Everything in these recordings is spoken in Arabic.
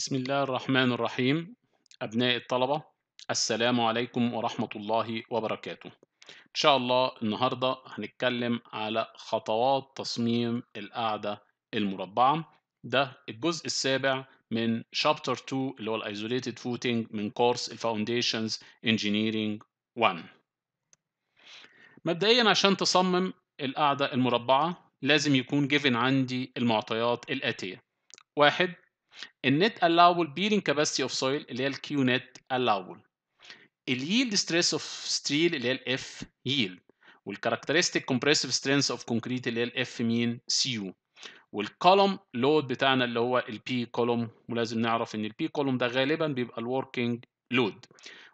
بسم الله الرحمن الرحيم أبناء الطلبة السلام عليكم ورحمة الله وبركاته إن شاء الله النهاردة هنتكلم على خطوات تصميم القاعدة المربعة ده الجزء السابع من شابتر 2 اللي هو الايزوليتد فوتنج من كورس الفاونديشنز انجينيرينج 1 مبدئيا عشان تصمم القاعدة المربعة لازم يكون جيفن عندي المعطيات الآتية واحد النت allowable bearing capacity of soil اللي هي الكيو نت allowable اليلد ستريس اوف ستيل اللي هي الاف ييلد والكاركترستيك كومبريسيف سترينث اوف كونكريت اللي هي الاف مين سي يو والكولوم لود بتاعنا اللي هو البي كولوم ولازم نعرف ان البي كولوم ده غالبا بيبقى الوركينج لود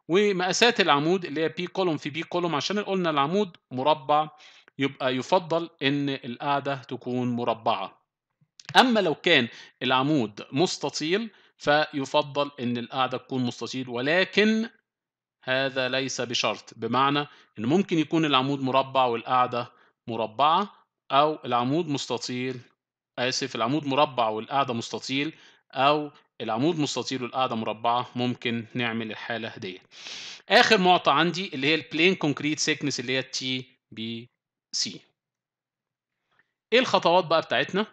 ومقاسات العمود اللي هي بي كولوم في بي كولوم عشان قلنا العمود مربع يبقى يفضل ان القاعده تكون مربعه اما لو كان العمود مستطيل فيفضل ان القاعده تكون مستطيل ولكن هذا ليس بشرط بمعنى ان ممكن يكون العمود مربع والقاعده مربعه او العمود مستطيل اسف العمود مربع والقاعده مستطيل او العمود مستطيل والقاعده مربعه ممكن نعمل الحاله دي اخر معطى عندي اللي هي البلين كونكريت سيكنس اللي هي تي بي سي ايه الخطوات بقى بتاعتنا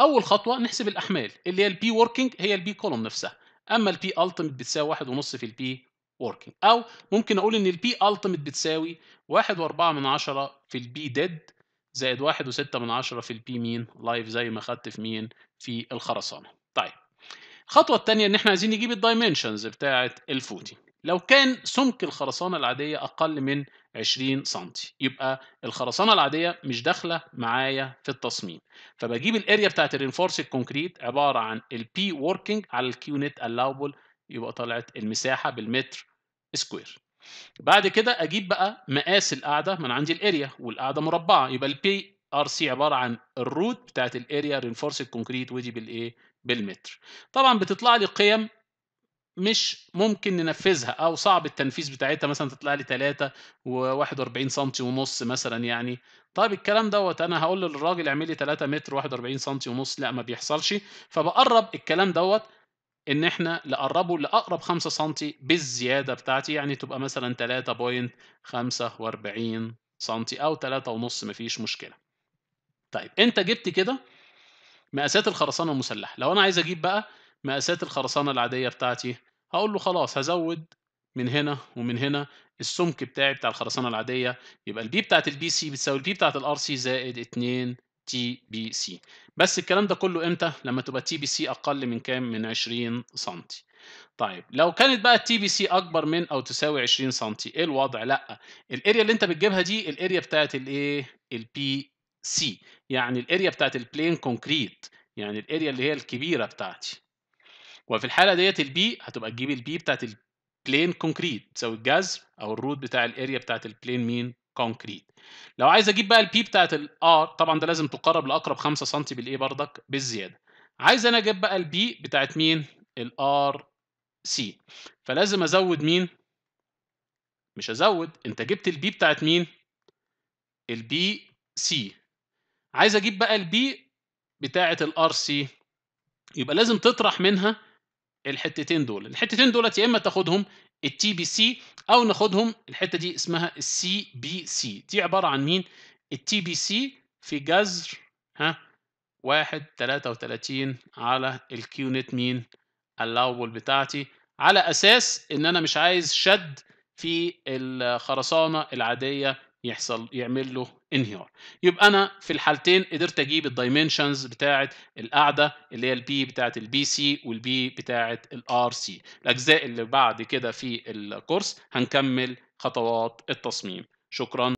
اول خطوه نحسب الاحمال اللي هي البي وركينج هي البي كولوم نفسها اما البي التيميت بتساوي 1.5 ونص في البي وركينج او ممكن اقول ان البي التيميت بتساوي 1.4 واربعة من عشرة في البي ديد زائد 1.6 وستة من عشرة في البي مين لايف زي ما خدت في مين في الخرسانة طيب الخطوة الثانية ان احنا عايزين نجيب الدايمنشنز بتاعة الفوتي لو كان سمك الخرسانة العادية اقل من 20 سم يبقى الخرسانه العاديه مش داخله معايا في التصميم فبجيب الاريا بتاعت الرينفورس الكونكريت عباره عن البي وركينج على الكيو نت الاوبل يبقى طلعت المساحه بالمتر سكوير بعد كده اجيب بقى مقاس القاعده من عندي الاريا والقاعده مربعه يبقى البي ار سي عباره عن الروت بتاعت الاريا رينفورس الكونكريت ودي بالايه بالمتر طبعا بتطلع لي قيم مش ممكن ننفذها او صعب التنفيذ بتاعتها مثلا تطلع لي 3 و41 سم ونص مثلا يعني طيب الكلام دوت انا هقول للراجل اعمل لي 3 متر و41 سم ونص لا ما بيحصلش فبقرب الكلام دوت ان احنا نقربه لاقرب 5 سم بالزياده بتاعتي يعني تبقى مثلا 3.45 سم او 3.5 مفيش مشكله طيب انت جبت كده مقاسات الخرسانه المسلحه لو انا عايز اجيب بقى مقاسات الخرسانة العادية بتاعتي هقول له خلاص هزود من هنا ومن هنا السمك بتاعي بتاع الخرسانة العادية يبقى البي بتاعت البي سي بتساوي البي بتاعت الار سي زائد 2 تي بي سي بس الكلام ده كله امتى لما تبقى تي بي سي اقل من كام من 20 سم طيب لو كانت بقى التي بي سي اكبر من او تساوي 20 سم ايه الوضع لا الاريا اللي انت بتجيبها دي الاريا بتاعت الايه البي سي يعني الاريا بتاعت البلين كونكريت يعني الاريا اللي هي الكبيره بتاعتي وفي الحاله ديت البي هتبقى تجيب البي بتاعت البلين كونكريت تساوي الجذر او الروت بتاع الاريا بتاعت البلين مين كونكريت لو عايز اجيب بقى البي بتاعت الار طبعا ده لازم تقرب لاقرب 5 سم بالاي بردك بالزياده عايز انا اجيب بقى البي بتاعت مين الار سي فلازم ازود مين مش هزود انت جبت البي بتاعت مين البي سي عايز اجيب بقى البي بتاعت الار سي يبقى لازم تطرح منها الحتتين دول الحتتين دولت يا اما تاخدهم التي بي سي او ناخدهم الحته دي اسمها السي بي سي دي عباره عن مين التي بي سي في جذر ها 1 33 على نت مين اللوبل بتاعتي على اساس ان انا مش عايز شد في الخرسانه العاديه يحصل يعمل له انهيار يبقى انا في الحالتين قدرت اجيب الدايمنشنز بتاعه القاعده اللي هي البي بتاعه البي سي والبي بتاعه الار سي الاجزاء اللي بعد كده في الكورس هنكمل خطوات التصميم شكرا